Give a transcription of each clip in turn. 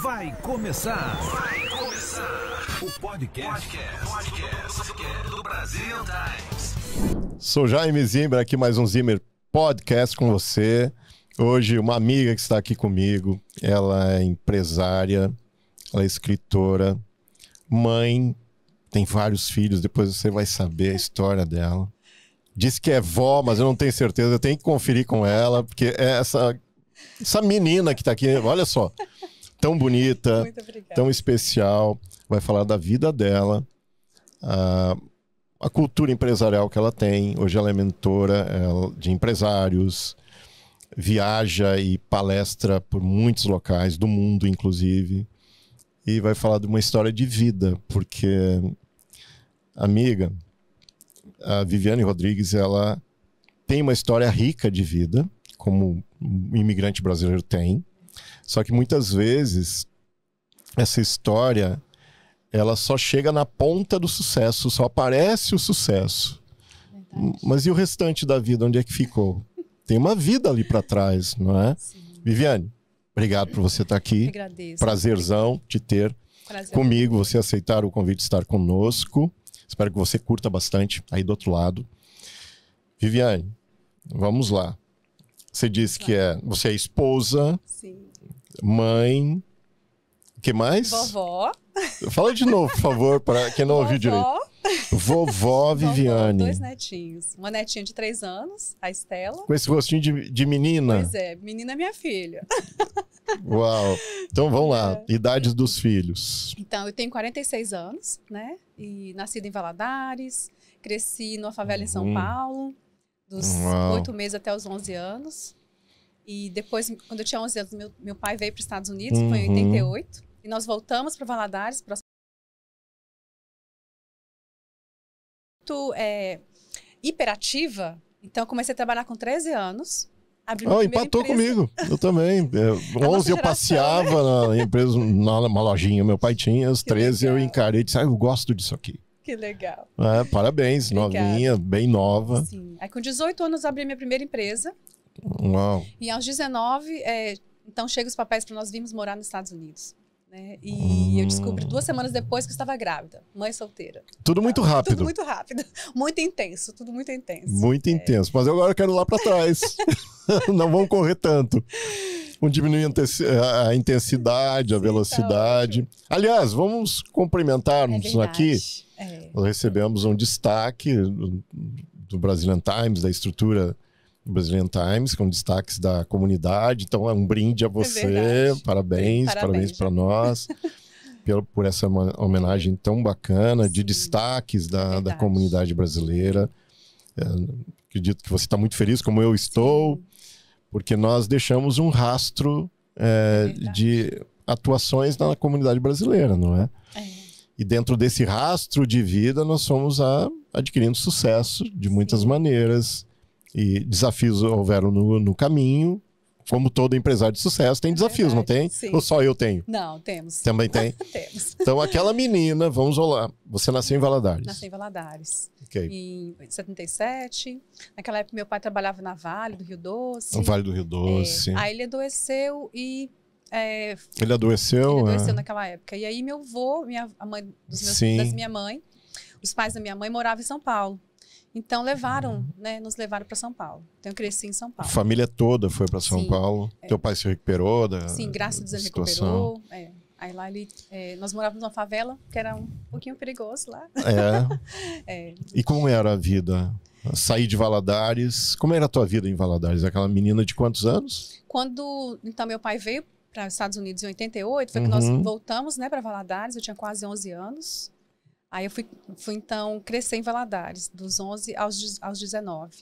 Vai começar. Vai começar. O podcast, podcast, podcast do Brasil Times. Sou Jaime Zimmer, aqui mais um Zimmer Podcast com você. Hoje, uma amiga que está aqui comigo, ela é empresária, ela é escritora, mãe, tem vários filhos, depois você vai saber a história dela. Diz que é vó, mas eu não tenho certeza, eu tenho que conferir com ela, porque é essa, essa menina que está aqui, olha só tão bonita, tão especial. Vai falar da vida dela, a, a, cultura empresarial que ela tem. Hoje ela é mentora ela, é, de empresários, viaja e palestra por muitos locais, do mundo inclusive. E vai falar de uma história de vida, porque, amiga, a Viviane Rodrigues, ela tem uma história rica de vida, como um imigrante brasileiro tem só que muitas vezes essa história ela só chega na ponta do sucesso, só aparece o sucesso. Verdade. Mas e o restante da vida, onde é que ficou? Tem uma vida ali para trás, não é? Sim. Viviane, obrigado por você estar tá aqui. Agradeço. Prazerzão te ter Prazer. comigo, você aceitar o convite de estar conosco. Espero que você curta bastante aí do outro lado. Viviane, vamos lá. Você disse claro. que é, você é esposa. Sim mãe. que mais? Vovó. Fala de novo, por favor, para quem não Vovó. ouviu direito. Vovó Viviane. Vovó, dois netinhos. Uma netinha de três anos, a Estela. Com esse rostinho de, de menina. Pois é, menina é minha filha. Uau. Então vamos lá, é. idades dos filhos. Então, eu tenho 46 anos, né? E nascida em Valadares, cresci numa favela em São uhum. Paulo, dos oito meses até os 11 anos. E depois, quando eu tinha 11 anos, meu, meu pai veio para os Estados Unidos, uhum. foi em 88. Uhum. E nós voltamos para Valadares. Pra... Muito é, hiperativa. Então, comecei a trabalhar com 13 anos. Oh, empatou empresa. comigo. Eu também. É, 11 é eu passeava né? na empresa, numa lojinha, meu pai tinha, os 13 eu encarei e disse: ah, eu gosto disso aqui. Que legal. É, parabéns, Obrigada. novinha, bem nova. Sim. Aí com 18 anos abri minha primeira empresa, Uau. E aos 19, é, então chega os papéis para nós virmos morar nos Estados Unidos. Né? E hum. eu descobri duas semanas depois que eu estava grávida, mãe solteira. Tudo muito rápido. Tudo muito rápido. Muito intenso, tudo muito intenso. Muito é. intenso. Mas eu agora quero ir lá para trás. Não vão correr tanto. Vamos diminuir a intensidade, a tá velocidade. Aliás, vamos cumprimentarmos é aqui. É. Nós recebemos um destaque do Brazilian Times, da estrutura Brazilian Times, com destaques da comunidade. Então é um brinde a é você. É parabéns, parabéns para nós. pelo, por essa homenagem tão bacana, Sim. de destaques da, da comunidade brasileira. É, acredito que você está muito feliz, como eu estou, Sim. porque nós deixamos um rastro é, é de atuações na comunidade brasileira, não é? é? E dentro desse rastro de vida, nós fomos a, adquirindo sucesso de muitas Sim. maneiras. E desafios houveram no, no caminho, como todo empresário de sucesso, tem é desafios, verdade, não tem? Sim. Ou só eu tenho? Não, temos. Também tem? temos. Então, aquela menina, vamos rolar. você nasceu em Valadares. Nasci em Valadares. ok Em 77. Naquela época, meu pai trabalhava na Vale do Rio Doce. No Vale do Rio Doce. É, aí ele adoeceu e... É, ele adoeceu? Ele é. adoeceu é. naquela época. E aí, meu avô, minha, a mãe dos meus, sim. das minha mãe, os pais da minha mãe moravam em São Paulo. Então levaram, né, nos levaram para São Paulo. Então eu cresci em São Paulo. A família toda foi para São Sim, Paulo. É. Teu pai se recuperou da Sim, graças a Deus recuperou. É. Aí lá ele, é, nós morávamos numa favela, que era um pouquinho perigoso lá. É. é. E como era a vida? Saí de Valadares. Como era a tua vida em Valadares? Aquela menina de quantos anos? Quando então meu pai veio para os Estados Unidos em 88, foi uhum. que nós voltamos, né, para Valadares. Eu tinha quase 11 anos. Aí eu fui, fui então crescer em Valadares, dos 11 aos, aos 19.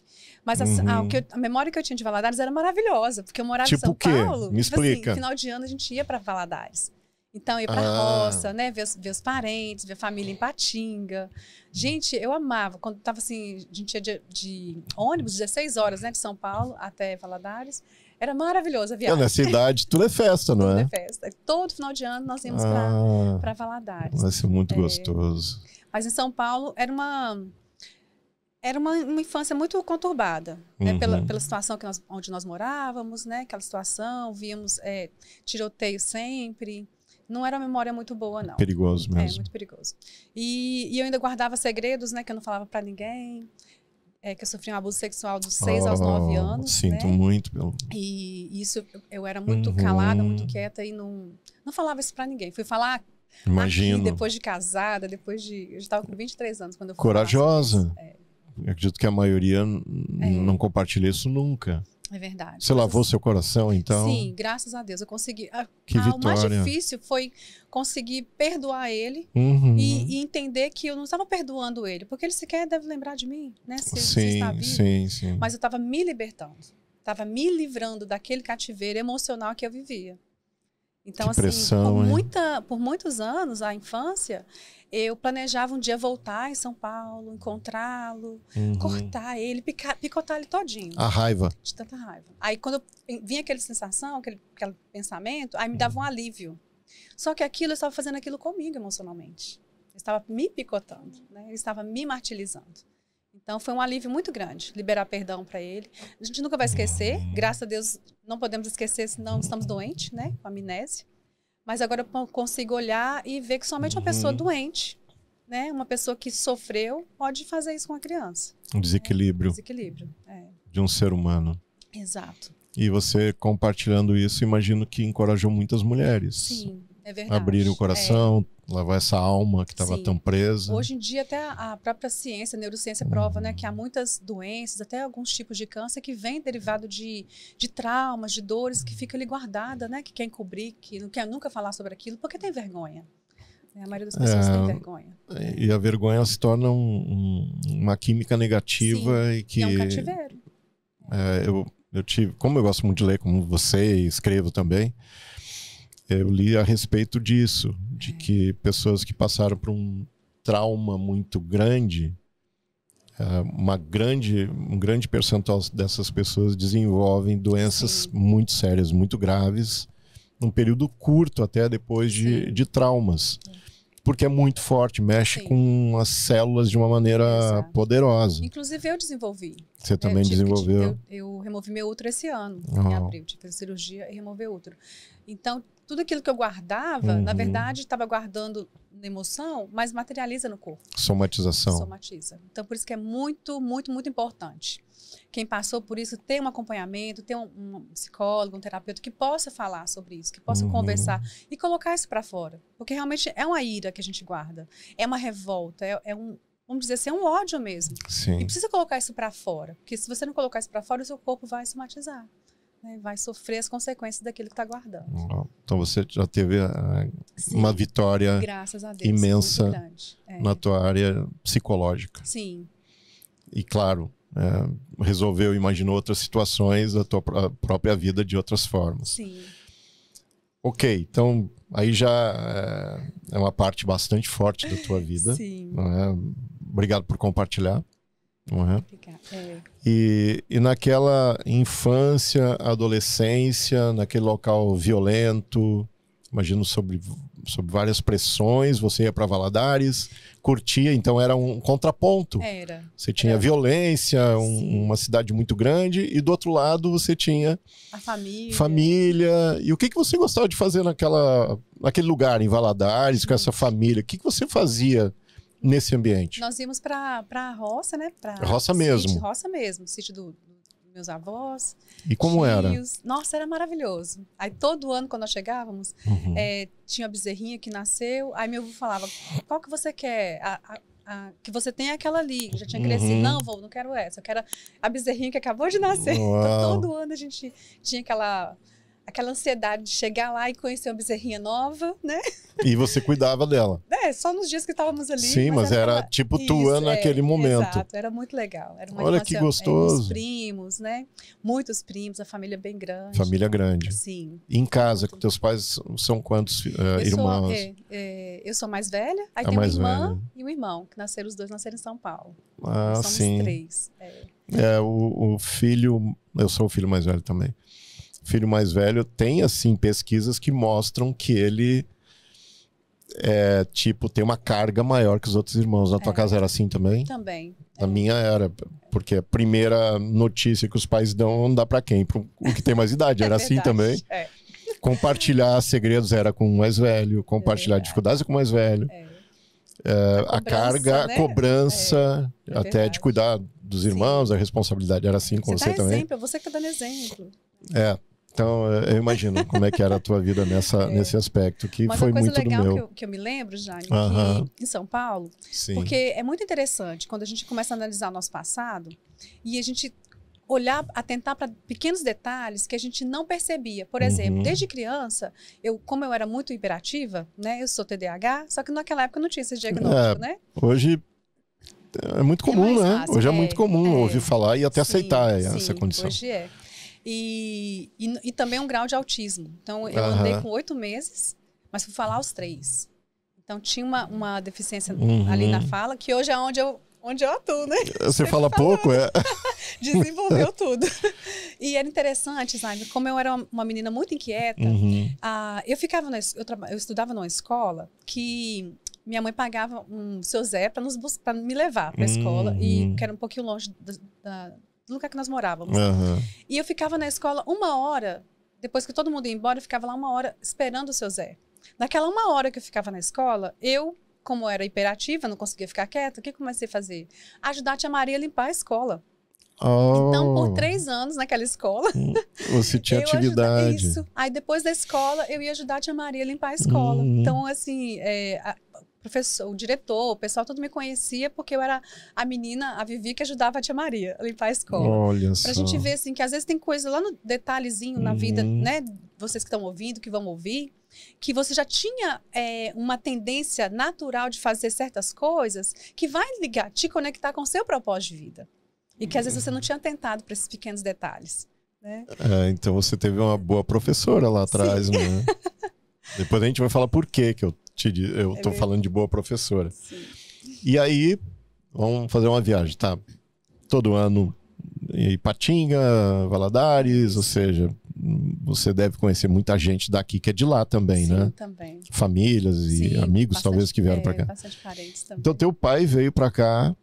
Mas assim, uhum. a, ah, a, eu, a, memória que eu tinha de Valadares era maravilhosa, porque eu morava tipo em São quê? Paulo. Me tipo assim, explica. Assim, final de ano a gente ia para Valadares. Então, ia para ah. roça, né? Ver, ver os parentes, ver a família em Patinga. Gente, eu amava. Quando tava assim, a gente ia de, de ônibus, 16 horas, né? De São Paulo até Valadares. Era maravilhoso a viagem. nessa idade, tudo é festa, não é? Tudo é festa. Todo final de ano nós íamos ah, para Valadares. Vai ser muito é... gostoso. Mas em São Paulo era uma era uma, uma infância muito conturbada, né? uhum. pela, pela situação que nós, onde nós morávamos, né? Aquela situação, víamos é, tiroteio sempre. Não era uma memória muito boa, não. Perigoso é, mesmo. É, muito perigoso. E, e eu ainda guardava segredos, né? Que eu não falava para ninguém é, que eu sofri um abuso sexual dos 6 oh, aos 9 anos. Sinto né? muito pelo. E isso eu, era muito uhum. calada, muito uhum. quieta e não, não falava isso para ninguém. Fui falar Imagino. Aqui, depois de casada, depois de. Eu estava com 23 anos quando eu fui. Corajosa. É. acredito que a maioria é. não compartilha isso nunca. É verdade. Você lavou seu coração, então? Sim, graças a Deus. Eu consegui. Que ah, vitória. O mais difícil foi conseguir perdoar ele uhum. e, e, entender que eu não estava perdoando ele, porque ele sequer deve lembrar de mim, né? Se, sim, se sim, sim. Mas eu estava me libertando, estava me livrando daquele cativeiro emocional que eu vivia. Então, que assim, por, muita, por, muitos anos, a infância, eu planejava um dia voltar em São Paulo, encontrá-lo, uhum. cortar ele, picar, picotar ele todinho. A raiva. De tanta raiva. Aí, quando vinha aquela sensação, aquele, aquele pensamento, aí me dava um uhum. alívio. Só que aquilo, eu estava fazendo aquilo comigo emocionalmente. Eu estava me picotando, né? ele estava me martirizando. Então foi um alívio muito grande liberar perdão para ele. A gente nunca vai esquecer, uhum. graças a Deus não podemos esquecer, senão estamos doentes, né, com amnésia. Mas agora eu consigo olhar e ver que somente uma uhum. pessoa doente, né, uma pessoa que sofreu, pode fazer isso com a criança. Um desequilíbrio. É, um desequilíbrio. É. De um ser humano. Exato. E você compartilhando isso, imagino que encorajou muitas mulheres. Sim, é verdade. Abrir o é. coração, é. lavar essa alma que estava tão presa. Hoje em dia, até a própria ciência, a neurociência prova né, que há muitas doenças, até alguns tipos de câncer que vem derivado de, de traumas, de dores que fica ali guardada, né? Que quer encobrir, que não quer nunca falar sobre aquilo, porque tem vergonha. Né. A maioria das pessoas é, tem vergonha. E a vergonha se torna um, uma química negativa Sim, e que. É um cativeiro. É, eu, eu tive, como eu gosto muito de ler, como você, e escrevo também, eu li a respeito disso, de que pessoas que passaram por um trauma muito grande, eh, uma grande, um grande percentual dessas pessoas desenvolvem doenças muito sérias, muito graves, num período curto até depois de, de traumas. Porque é muito forte, mexe Sim. com as células de uma maneira Exato. poderosa. Inclusive, eu desenvolvi. Você é, também desenvolveu? Que, eu, eu, removi meu útero esse ano, oh. em abril. Tive cirurgia e removi o útero. Então, tudo aquilo que eu guardava, uhum. na verdade, estava guardando na emoção, mas materializa no corpo. Somatização. Somatiza. Então, por isso que é muito, muito, muito importante. Quem passou por isso tem um acompanhamento, tem um, um, psicólogo, um terapeuta que possa falar sobre isso, que possa uhum. conversar e colocar isso para fora. Porque realmente é uma ira que a gente guarda, é uma revolta, é, é um, vamos dizer assim, é um ódio mesmo. Sim. E precisa colocar isso para fora, porque se você não colocar isso para fora, o seu corpo vai somatizar né, vai sofrer as consequências daquilo que está guardando. Então você já teve ah, Sim, uma vitória Deus, imensa é. na tua área psicológica. Sim. E claro, é, resolveu, imaginou outras situações da tua própria vida de outras formas. Sim. Ok, então aí já é, é uma parte bastante forte da tua vida. Sim. É? Obrigado por compartilhar não é? E, e naquela infância, adolescência, naquele local violento, imagino sobre, sobre várias pressões, você ia para Valadares, curtia, então era um contraponto. Era. Você tinha era. violência, um, uma cidade muito grande, e do outro lado você tinha a família. família. E o que, que você gostava de fazer naquela, naquele lugar, em Valadares, com essa família? O que, que você fazia? nesse ambiente? Nós íamos para a roça, né? Pra roça mesmo. Sítio, roça mesmo, sítio do, meus avós. E como tios. era? Nossa, era maravilhoso. Aí todo ano, quando nós chegávamos, uhum. é, tinha a bezerrinha que nasceu. Aí meu avô falava: qual que você quer? A, a, a, que você tem é aquela ali, já tinha crescido. Uhum. Não, vou, não quero essa, eu quero a bezerrinha que acabou de nascer. Então, todo ano a gente tinha aquela aquela ansiedade de chegar lá e conhecer uma bezerrinha nova, né? E você cuidava dela. É, só nos dias que estávamos ali. Sim, mas, mas era, era, tipo tua naquele é, momento. Exato, era muito legal. Era Olha que é, gostoso. É, primos, né? Muitos primos, a família bem grande. Família grande. Sim. E em casa, com teus pais são quantos uh, irmãos? É, é, eu sou mais velha, aí a tem uma irmã velha. e um irmão, que nasceram, os dois nasceram em São Paulo. Ah, somos sim. três. É, é o, o filho, eu sou o filho mais velho também filho mais velho tem, assim, pesquisas que mostram que ele é, tipo, tem uma carga maior que os outros irmãos. Na tua é. casa era assim também? Também. Na minha era, porque a primeira notícia que os pais dão dá para quem? Pro o que tem mais idade, era é assim também. É. Compartilhar segredos era com o mais velho, compartilhar é. dificuldades com o mais velho. a, a cobrança, carga, né? a cobrança, até de cuidar dos irmãos, Sim. a responsabilidade era assim com você, você dá também. Exemplo, é você que tá dando exemplo. É. Então, eh, eu imagino como é que era a tua vida nessa, é. nesse aspecto, que Mas foi muito do meu. Uma coisa legal que eu, me lembro, já uh -huh. em São Paulo, Sim. porque é muito interessante quando a gente começa a analisar o nosso passado e a gente olhar, atentar para pequenos detalhes que a gente não percebia. Por uhum. exemplo, uhum. desde criança, eu, como eu era muito hiperativa, né? Eu sou TDAH, só que naquela época não tinha esse diagnóstico, é, né? Hoje é muito é comum, é né? Fácil. Hoje é, é muito comum é. ouvir falar e até sim, aceitar é, sim, essa condição. Hoje é. E, e, e, também um grau de autismo. Então, eu uhum. andei com oito meses, mas fui falar aos três. Então, tinha uma, uma deficiência uhum. ali na fala, que hoje é onde eu, onde eu atuo, né? Você fala pouco, é? Desenvolveu tudo. E era interessante, sabe? Como eu era uma menina muito inquieta, uhum. uh, eu ficava na, eu, eu estudava numa escola que minha mãe pagava um seu Zé para nos para me levar para a escola e hum. que era um pouquinho longe da, da do lugar que nós morávamos. Uhum. E eu ficava na escola uma hora, depois que todo mundo ia embora, eu ficava lá uma hora esperando o seu Zé. Naquela uma hora que eu ficava na escola, eu, como era hiperativa, não conseguia ficar quieta, o que comecei a fazer? Ajudar a tia Maria a limpar a escola. Oh. Então, por oh. três anos naquela escola. Hum, você tinha atividade. Isso. Aí, depois da escola, eu ia ajudar a tia Maria a limpar a escola. Uhum. Então, assim, é, a, professor, o diretor, o pessoal todo me conhecia porque eu era a menina, a Vivi, que ajudava a tia Maria a limpar a escola. Olha só. Pra gente ver, assim, que às vezes tem coisa lá no detalhezinho uhum. na vida, uhum. né? Vocês que estão ouvindo, que vão ouvir, que você já tinha é, uma tendência natural de fazer certas coisas que vai ligar, te conectar com o seu propósito de vida. E que às vezes você não tinha tentado para esses pequenos detalhes. Né? É, então você teve uma boa professora lá atrás, Sim. né? Depois a gente vai falar por que que eu te, eu é estou falando de boa professora. Sim. E aí, vamos fazer uma viagem, tá? Todo ano Ipatinga, Valadares, ou seja, você deve conhecer muita gente daqui que é de lá também, Sim, né? também. Famílias e Sim, amigos talvez que vieram para é, cá. Então teu pai veio para cá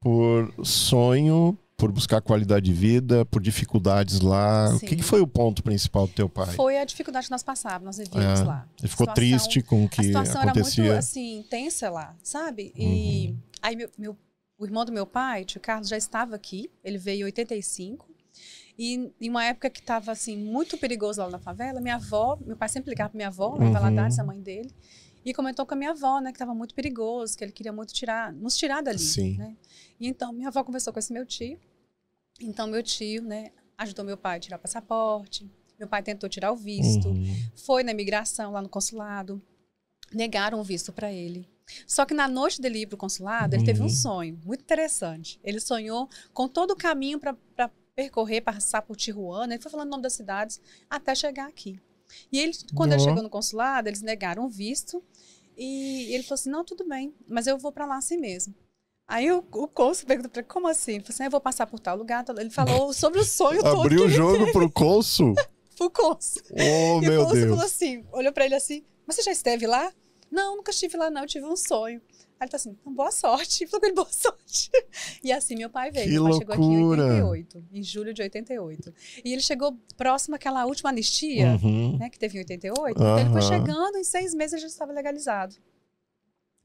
por sonho por buscar qualidade de vida, por dificuldades lá. Sim. O que, foi o ponto principal do teu pai? Foi a dificuldade que nós passávamos, nós vivíamos é, lá. Ele ficou situação, triste com o que acontecia. A situação acontecia. era muito assim, intensa lá, sabe? E uhum. aí meu, meu, o irmão do meu pai, tio Carlos, já estava aqui, ele veio em 85. E em uma época que estava assim muito perigoso lá na favela, minha avó, meu pai sempre ligava para minha avó, a uhum. Valadares, a mãe dele, e comentou com a minha avó, né, que estava muito perigoso, que ele queria muito tirar, nos tirar dali. Sim. Né? E então minha avó conversou com esse meu tio. Então meu tio, né, ajudou meu pai a tirar o passaporte. Meu pai tentou tirar o visto. Uhum. Foi na imigração lá no consulado. Negaram o visto para ele. Só que na noite dele ir para o consulado, uhum. ele teve um uhum. sonho muito interessante. Ele sonhou com todo o caminho para percorrer, passar por Tijuana. Ele foi falando o nome das cidades até chegar aqui. E ele, quando uhum. ele chegou no consulado, eles negaram o visto e ele falou assim: não, tudo bem, mas eu vou para lá assim mesmo. Aí o, o Coulson perguntou pra ele, como assim? Ele falou assim, ah, eu vou passar por tal lugar. Ele falou sobre o sonho todo. Abriu o jogo pro Conso pro Conso Oh, e meu o Coulson Deus. falou assim, olhou pra ele assim, mas você já esteve lá? Não, nunca estive lá não, eu tive um sonho ele tá assim, então, boa sorte. Falou com ele, boa sorte. E assim meu pai veio. Que meu pai loucura. chegou aqui em 88, em julho de 88. E ele chegou próximo àquela última anistia, uhum. né, que teve em 88. Uhum. Então ele foi chegando, em seis meses já estava legalizado.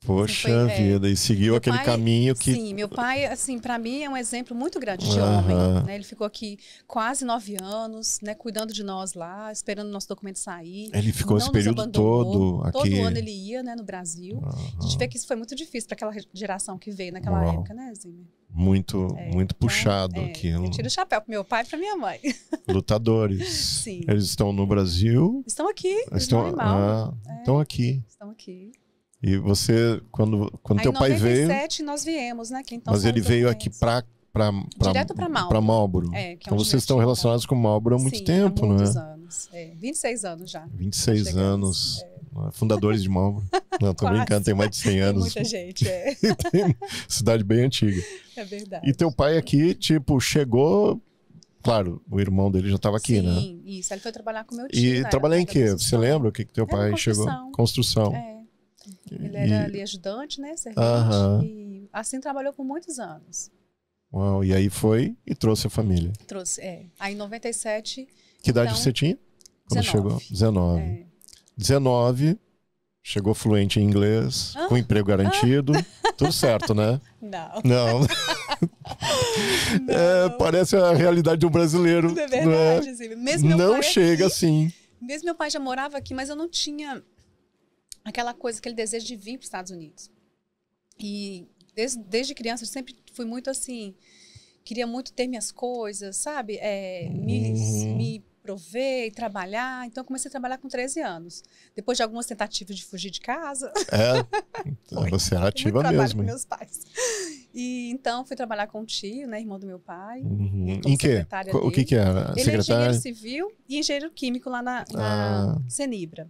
Poxa foi, é, vida, é, e seguiu aquele pai, caminho que. Sim, meu pai, assim, para mim é um exemplo muito grande de uhum. homem. Né? Ele ficou aqui quase nove anos, né, cuidando de nós lá, esperando o nosso documento sair. Ele ficou esse período todo aqui. Todo ano ele ia, né, no Brasil. Uhum. A gente vê que isso foi muito difícil para aquela geração que veio naquela Uau. época, né, Zimmer? Muito, é, muito então, puxado é, aquilo. Eu tiro o chapéu pro meu pai e pra minha mãe. Lutadores. Sim. Eles estão no Brasil. Estão aqui. Estão, ah, é, estão aqui. Estão aqui. E você, quando, quando Aí, teu pai veio... Em 97 nós viemos, né? Então mas ele veio aqui pra pra direto pra Malboro. Pra Malboro. É, é então vocês estão então. relacionados com Malboro há muito Sim, tempo, há né? anos. É, 26 anos já. 26 anos. É. Né, fundadores de Malmo. Não, tô brincando, tem mais de 100 anos. muita gente, é. Cidade bem antiga. É verdade. E teu pai aqui, tipo, chegou Claro, o irmão dele já estava aqui, Sim, né? Sim, isso. Ele foi trabalhar com meu tio. E trabalhar em quê? Você lembra o que, que teu pai construção. chegou? Construção. É. Ele era e... ali ajudante, né? Servente. Uhum. E assim trabalhou por muitos anos. Uau, e aí foi e trouxe a família. Trouxe, é. Aí em 97. Que idade então, você tinha? Quando 19. chegou? 19. É. 19, chegou fluente em inglês, ah. com emprego garantido. Ah. Tudo certo, né? Não. Não. É, não. É, parece a realidade de um brasileiro. É né? verdade, né? Mesmo não pai chega aqui, assim. Mesmo meu pai já morava aqui, mas eu não tinha aquela coisa, aquele desejo de vir para os Estados Unidos. E desde, desde criança eu sempre fui muito assim, queria muito ter minhas coisas, sabe? É, me, uhum. me prover e trabalhar. Então comecei a trabalhar com 13 anos. Depois de algumas tentativas de fugir de casa. É, então, você é ativa mesmo. Com meus pais. E então fui trabalhar com o tio, né, irmão do meu pai. Uhum. Né, em que? O que que era? É? Ele secretária? é engenheiro civil e engenheiro químico lá na, na ah, Cenibra.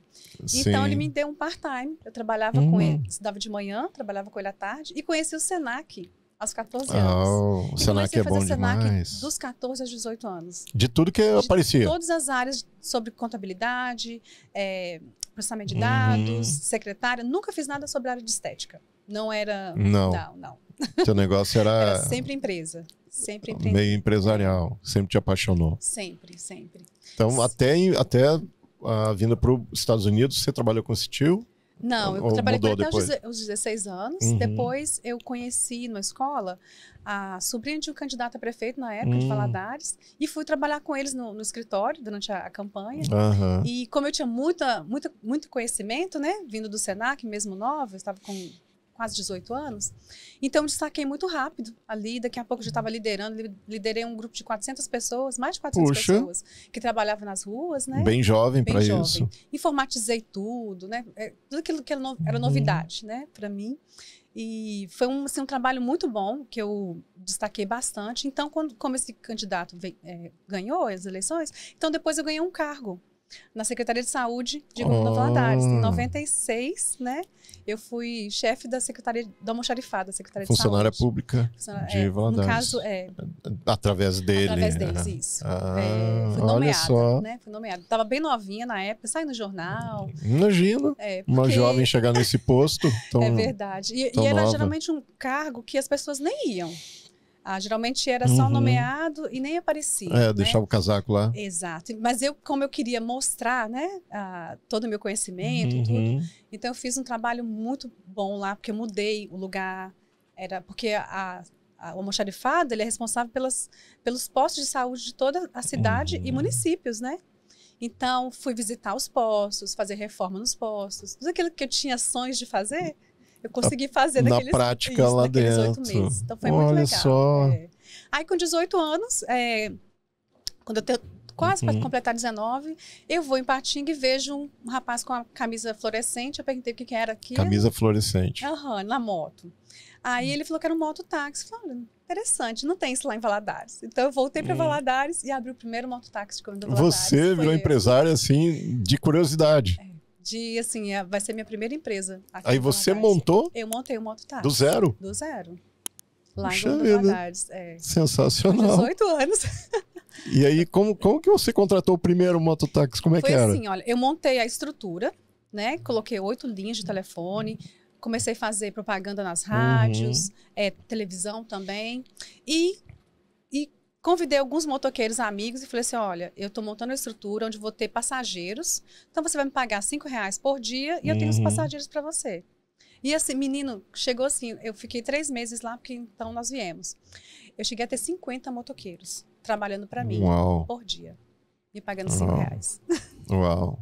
Então ele me deu um part-time. Eu trabalhava com uhum. ele, estudava de manhã, trabalhava com ele à tarde e conheci o Senac aos 14 ah, anos. Oh, o Senac é bom Senac demais. Dos 14 aos 18 anos. De tudo que de aparecia. Todas as áreas sobre contabilidade, é, processamento de uhum. dados, uhum. secretária. Nunca fiz nada sobre a área de estética. Não era. Não, não. não. Seu negócio era... era sempre empresa. Sempre empresa. Meio empresarial. Sempre te apaixonou. Sempre, sempre. Então, até, até a para os Estados Unidos, você trabalhou com tio? Não, eu trabalhei até os, os 16 anos. Uhum. Depois eu conheci na escola a sobrinha de um candidato a prefeito na época uhum. de hum. Valadares e fui trabalhar com eles no, no escritório durante a, a campanha. Uhum. E como eu tinha muita, muita, muito conhecimento, né, vindo do Senac, mesmo nova, eu estava com quase 18 anos. Então, destaquei muito rápido ali. Daqui a pouco eu já estava liderando. Liderei um grupo de 400 pessoas, mais de 400 Puxa. pessoas, que trabalhavam nas ruas, né? Bem jovem para isso. Informatizei tudo, né? É, tudo aquilo que era novidade, uhum. né, para mim. E foi um, assim, um trabalho muito bom, que eu destaquei bastante. Então, quando, como esse candidato veio, é, ganhou as eleições, então depois eu ganhei um cargo na Secretaria de Saúde de Governador oh. Valadares. Em 96, ah. né? Eu fui chefe da Secretaria do Almoxarifado, da Secretaria Funcionária de Saúde. Pública Funcionária pública de é, Valadares. No caso, é... Através dele. Através né? deles, isso. Ah, é, fui nomeada, né? Fui nomeada. Tava bem novinha na época, saí no jornal. Imagina, é, porque... uma jovem chegar nesse posto. É tão, é verdade. E, e era geralmente um cargo que as pessoas nem iam. Ah, geralmente era só uhum. nomeado e nem aparecia. É, né? deixava o casaco lá. Exato. Mas eu, como eu queria mostrar, né, ah, todo o meu conhecimento uhum. tudo, então eu fiz um trabalho muito bom lá, porque eu mudei o lugar. Era porque a, a, o almoxarifado, ele é responsável pelas, pelos postos de saúde de toda a cidade uhum. e municípios, né? Então, fui visitar os postos, fazer reforma nos postos, tudo aquilo que eu tinha sonhos de fazer, eu consegui fazer na prática isso, lá dentro. meses. Então foi Olha muito legal. Só. É. Aí com 18 anos, é, quando eu tenho quase uhum. para completar 19, eu vou em Patinga e vejo um, rapaz com a camisa fluorescente. Eu perguntei o que, que era aqui. Camisa fluorescente. Aham, na moto. Aí ele falou que era um mototáxi. Falei, interessante, não tem isso lá em Valadares. Então eu voltei para hum. Valadares e abri o primeiro mototáxi de Valadares. Você virou empresária assim de curiosidade. É de assim, é, vai ser minha primeira empresa. Aí você montou? Eu montei o Mototáxi. Do zero? Do zero. Lá Puxa em Valadares. É. Sensacional. 18 anos. E aí, como, como que você contratou o primeiro mototáxi? Como é Foi que era? assim, olha, eu montei a estrutura, né? Coloquei oito linhas de telefone, comecei a fazer propaganda nas uhum. rádios, uhum. é, televisão também. E Convidei alguns motoqueiros amigos e falei assim: olha, eu estou montando uma estrutura onde vou ter passageiros, então você vai me pagar cinco reais por dia e eu uhum. tenho os uhum. passageiros para você. E assim, menino, chegou assim, eu fiquei três meses lá, porque então nós viemos. Eu cheguei a ter 50 motoqueiros trabalhando para mim Uau. por dia, me pagando cinco reais. Uau.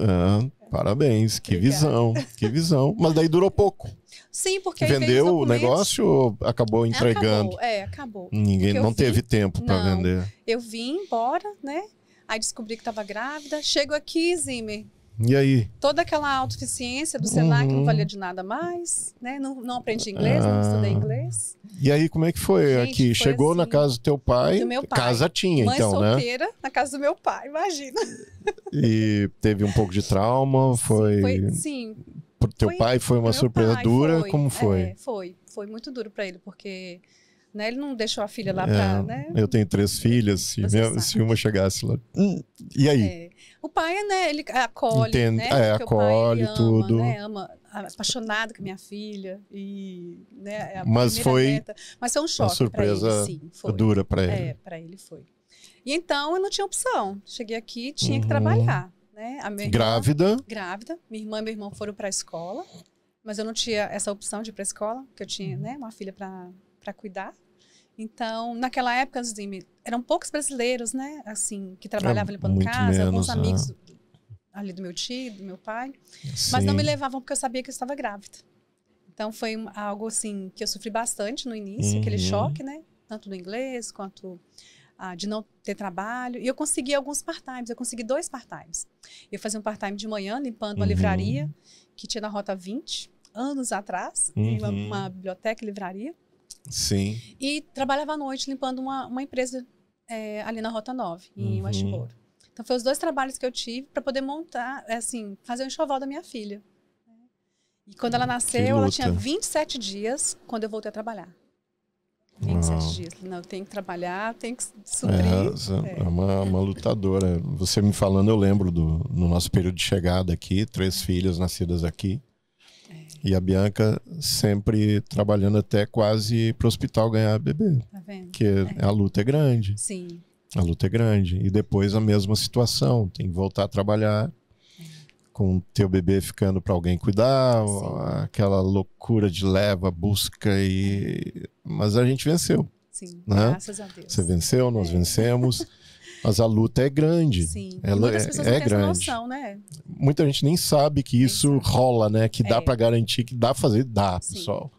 Ah, parabéns, que Obrigada. visão, que visão. Mas daí durou pouco. Sim, porque vendeu o negócio ou acabou é, entregando? Acabou, é, acabou. Ninguém não teve vim, tempo para vender. Eu vim embora, né? Aí descobri que estava grávida. Chego aqui, Zimmer. E aí? Toda aquela autoficiência do Senac uhum. não valia de nada mais, né? Não, não aprendi inglês, ah. não estudei inglês. E aí, como é que foi Gente, aqui? Foi Chegou assim, na casa do teu pai, do meu pai. casa tinha, Mãe então, solteira, né? solteira, na casa do meu pai, imagina. E teve um pouco de trauma, foi... Sim, foi, sim teu foi, pai foi uma surpresa pai, dura? Foi, como foi? É, foi, foi muito duro para ele, porque né, ele não deixou a filha lá é, pra. né, eu tenho três filhas, se, minha, se uma chegasse lá. Hum, e aí? É. O pai, né, ele acolhe. Entende, né, é, acolhe pai, tudo. Ama, né, ama, apaixonado com minha filha. E, né, é Mas foi. Mas foi um choque. Uma surpresa pra ele, sim, foi. dura para é, ele. É, para ele foi. E então eu não tinha opção. Cheguei aqui, tinha uhum. que trabalhar né? grávida. Irmã, grávida. Minha irmã e meu irmão foram para a escola, mas eu não tinha essa opção de ir para a escola, porque eu tinha, né, uma filha para cuidar. Então, naquela época, eram poucos brasileiros, né, assim, que trabalhavam limpando Muito casa, menos, alguns é. amigos ali do meu tio, do meu pai, Sim. mas não me levavam porque eu sabia que eu estava grávida. Então, foi algo, assim, que eu sofri bastante no início, uhum. aquele choque, né, tanto no inglês quanto ah, de não ter trabalho. E eu consegui alguns part-times, eu consegui dois part-times. Eu fazia um part-time de manhã limpando uma uhum. livraria que tinha na Rota 20, anos atrás, uhum. uma, uma, biblioteca e livraria. Sim. E trabalhava à noite limpando uma, uma empresa é, ali na Rota 9, em uhum. Westboro. Então, foi os dois trabalhos que eu tive para poder montar, eh, assim, fazer o um enxoval da minha filha. E quando ela hum, nasceu, ela tinha 27 dias quando eu voltei a trabalhar. Não, tem que trabalhar, tem que suprir. É, é, é, Uma, uma lutadora. Você me falando, eu lembro do no nosso período de chegada aqui, três filhas nascidas aqui. É. E a Bianca sempre trabalhando até quase para o hospital ganhar bebê. Tá vendo? Porque é. a luta é grande. Sim. A luta é grande. E depois a mesma situação, tem que voltar a trabalhar com teu bebê ficando para alguém cuidar, Sim. aquela loucura de leva, busca e mas a gente venceu. Sim, né? graças a Deus. Você venceu, nós é. vencemos. Mas a luta é grande. Sim. Ela é, é grande. Noção, né? Muita gente nem sabe que isso rola, né? Que é. dá para garantir, que dá pra fazer, dá, Sim. pessoal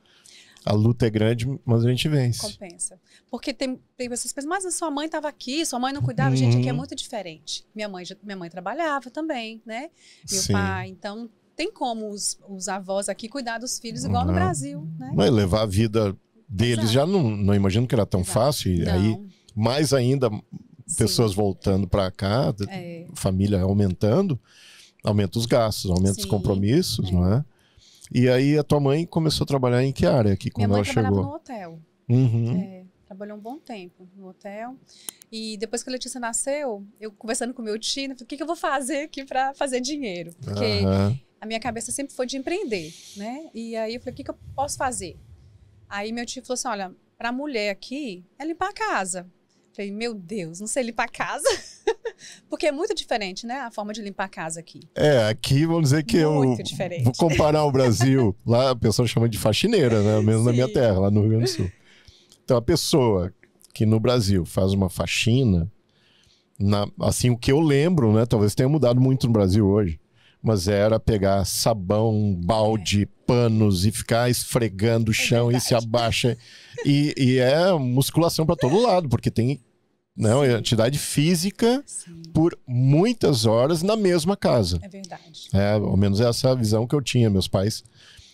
a luta é grande, mas a gente vence. Compensa. Porque tem, tem pessoas que pensam, mas a sua mãe estava aqui, sua mãe não cuidava. Uhum. Gente, aqui é uhum. muito diferente. Minha mãe, minha mãe trabalhava também, né? Meu Sim. pai. Então, tem como os, os avós aqui cuidar dos filhos igual no Brasil, né? Mas levar a vida deles Exato. já não, não imagino que era tão Exato. fácil. E aí, mais ainda, pessoas Sim. voltando para cá, é. família aumentando, aumenta os gastos, aumenta Sim. os compromissos, é. não é? E aí a tua mãe começou a trabalhar em que área aqui quando ela chegou? Minha mãe trabalhava no hotel. Uhum. É, trabalhou um bom tempo no hotel. E depois que a Letícia nasceu, eu conversando com meu tio, eu falei, o que, que eu vou fazer aqui para fazer dinheiro? Porque uhum. a minha cabeça sempre foi de empreender, né? E aí eu falei, o que, que eu posso fazer? Aí meu tio falou assim, olha, para mulher aqui é limpar a casa. Falei, meu Deus, não sei limpar a casa. Porque é muito diferente, né? A forma de limpar a casa aqui. É, aqui vamos dizer que muito eu diferente. vou comparar o Brasil. lá a pessoa chama de faxineira, né? Mesmo Sim. na minha terra, lá no Rio Grande do Sul. Então a pessoa que no Brasil faz uma faxina, na, assim, o que eu lembro, né? Talvez tenha mudado muito no Brasil hoje, mas era pegar sabão, balde, é. panos e ficar esfregando o é chão é e se abaixa. e, e é musculação para todo lado, porque tem não, é atividade física Sim. por muitas horas na mesma casa. É verdade. É, ao menos é essa é a visão que eu tinha. Meus pais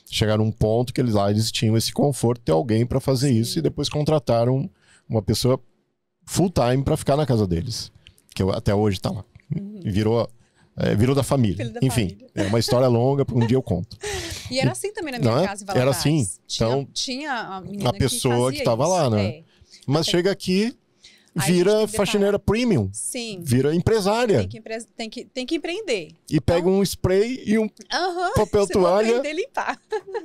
chegaram a um ponto que eles lá eles tinham esse conforto de ter alguém para fazer Sim. isso e depois contrataram uma pessoa full time para ficar na casa deles, que eu, até hoje está lá. Uhum. Virou é, virou da família. Da Enfim, família. é uma história longa, um dia eu conto. E era assim também na minha Não é? casa, é? Era assim. Tinha, então, tinha a, a pessoa que estava lá, né? É. Mas chega aqui, vira faxineira premium. Sim. Vira empresária. Tem que, empre... tem que, tem que empreender. E então... pega um spray e um uhum, papel você toalha. Vai limpar.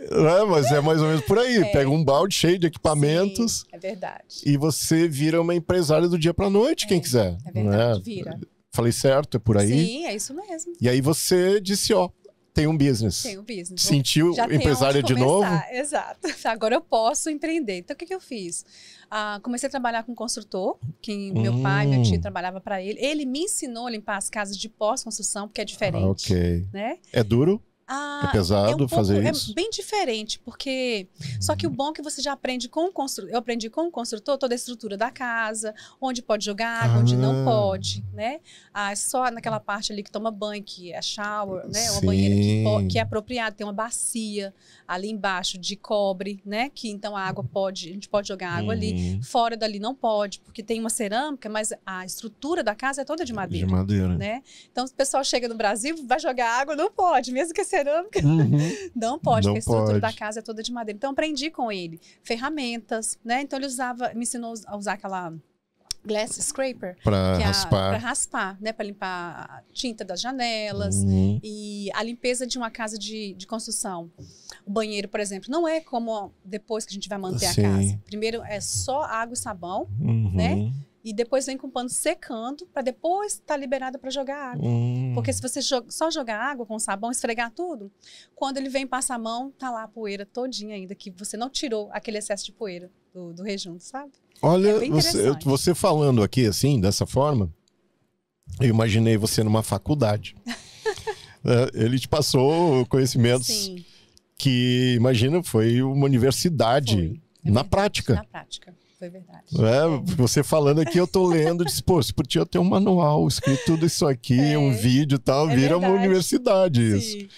É, mas é mais ou menos por aí. É. Pega um balde cheio de equipamentos. Sim, é verdade. E você vira uma empresária do dia para noite, é. quem quiser. É verdade, né? vira. Falei certo, é por aí? Sim, é isso mesmo. E aí você disse, ó, tem um business. Tem um business. Sentiu Já empresária de novo? Exato. Agora eu posso empreender. Então o que, que eu fiz? Ah, comecei a trabalhar com um construtor, que meu pai pai, meu tio trabalhava para ele. Ele me ensinou a limpar as casas de pós-construção, porque é diferente. Ah, ok. Né? É duro? Ah, é pesado é um pouco, fazer é isso? É bem diferente, porque. Só que o uhum. bom é que você já aprende com o construtor. Eu aprendi com o construtor toda a estrutura da casa, onde pode jogar água, ah. onde não ah. pode, né? Ah, é só naquela parte ali que toma banho, que é shower, né? Uma banheira que, que é apropriada, tem uma bacia ali embaixo de cobre, né? Que então a água pode, a gente pode jogar água uhum. ali. Fora dali não pode, porque tem uma cerâmica, mas a estrutura da casa é toda de madeira. De madeira. Né? Então o pessoal chega no Brasil, vai jogar água, não pode, mesmo que seja cerâmica. Uhum. Não pode, porque a estrutura pode. da casa é toda de madeira. Então, aprendi com ele ferramentas, né? Então, ele usava, me ensinou a usar aquela glass scraper para é raspar, é raspar, né, para limpar a tinta das janelas uhum. e a limpeza de uma casa de, de construção. O banheiro, por exemplo, não é como depois que a gente vai manter Sim. a casa. Primeiro é só água e sabão, uhum. né? e depois vem com o pano secando para depois estar tá liberado para jogar água. Hum. Porque se você só jogar água com sabão, esfregar tudo, quando ele vem passar a mão, tá lá a poeira todinha ainda, que você não tirou aquele excesso de poeira do, do rejunto, sabe? Olha, é você, você falando aqui assim, dessa forma, eu imaginei você numa faculdade. É, ele te passou conhecimentos Sim. que, imagina, foi uma universidade foi. É na verdade, prática. Na prática. Foi verdade. É, você falando aqui, eu tô lendo, disposto, podia ter um manual escrito tudo isso aqui, é, um vídeo e tal, é vira verdade. uma universidade Sim. isso.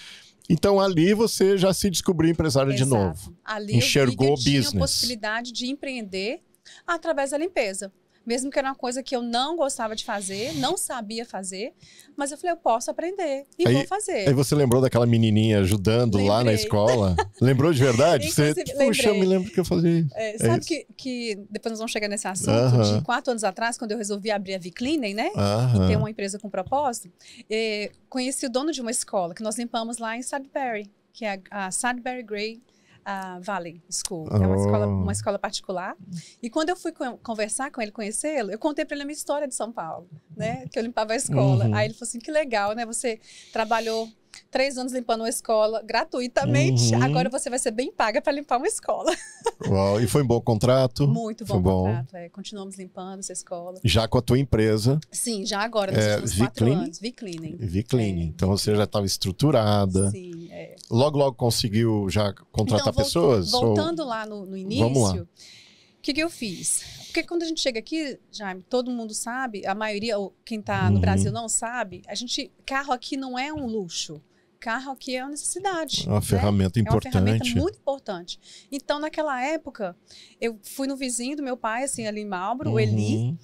Então ali você já se descobriu empresário Exato. de novo. Ali enxergou eu vi que eu Tinha a possibilidade de empreender através da limpeza mesmo que era uma coisa que eu não gostava de fazer, não sabia fazer, mas eu falei, eu posso aprender e aí, vou fazer. Aí você lembrou daquela menininha ajudando lembrei. lá na escola? lembrou de verdade? você, puxa, eu me lembro que eu fazia. É, é sabe que, que, depois nós vamos chegar nesse assunto, uh -huh. de quatro anos atrás, quando eu resolvi abrir a Viclinen, né, uh -huh. e ter uma empresa com propósito, eh, conheci o dono de uma escola que nós limpamos lá em Sudbury, que é a, Sudbury Gray a Valley School, oh. é uma escola, oh. uma escola particular. E quando eu fui conversar com ele, conhecê-lo, eu contei para ele a minha história de São Paulo, né? Que eu limpava a escola. Uhum. Aí ele falou assim: que legal, né? Você trabalhou três anos limpando uma escola gratuitamente. Uhum. Agora você vai ser bem paga para limpar uma escola. Uau, e foi um bom contrato? Muito bom foi contrato. Bom. É, continuamos limpando essa escola. Já com a tua empresa? Sim, já agora, nos é, últimos quatro anos. V-Cleaning. V-Cleaning. É. Então você já estava estruturada. Sim, é. Logo, logo conseguiu já contratar então, pessoas? Voltando ou... lá no, no início. O que, que eu fiz? Porque quando a gente chega aqui, Jaime, todo mundo sabe, a maioria, ou quem está no uhum. Brasil não sabe, a gente, carro aqui não é um luxo carro aqui é uma necessidade. É uma né? ferramenta importante. É uma ferramenta muito importante. Então, naquela época, eu fui no vizinho do meu pai, assim, ali em Malbro, uhum. o Eli.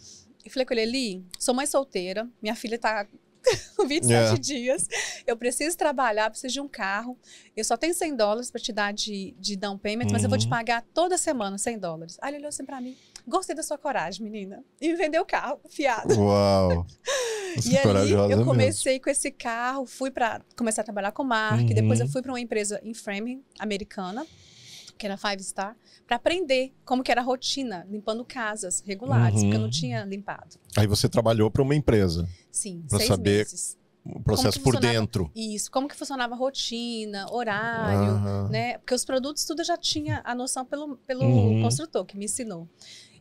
E falei com ele, Eli, sou mãe solteira, minha filha tá 27 yeah. É. dias, eu preciso trabalhar, preciso de um carro, eu só tenho 100 dólares para te dar de, de down payment, uhum. mas eu vou te uhum. pagar toda semana 100 dólares. Aí ele olhou assim para mim, Gostei da sua coragem, menina. E me vendeu o carro, fiado. Uau! e é aí eu comecei mesmo. com esse carro, fui para começar a trabalhar com marca, uhum. depois eu fui para uma empresa em framing americana, que era Five Star, para aprender como que era a rotina, limpando casas regulares, uhum. porque eu não uhum. tinha limpado. Aí você trabalhou para uma empresa. Sim, para saber meses o processo por dentro. Isso, como que funcionava a rotina, horário, uhum. né? Porque os produtos tudo eu já tinha a noção pelo, pelo uhum. construtor que me ensinou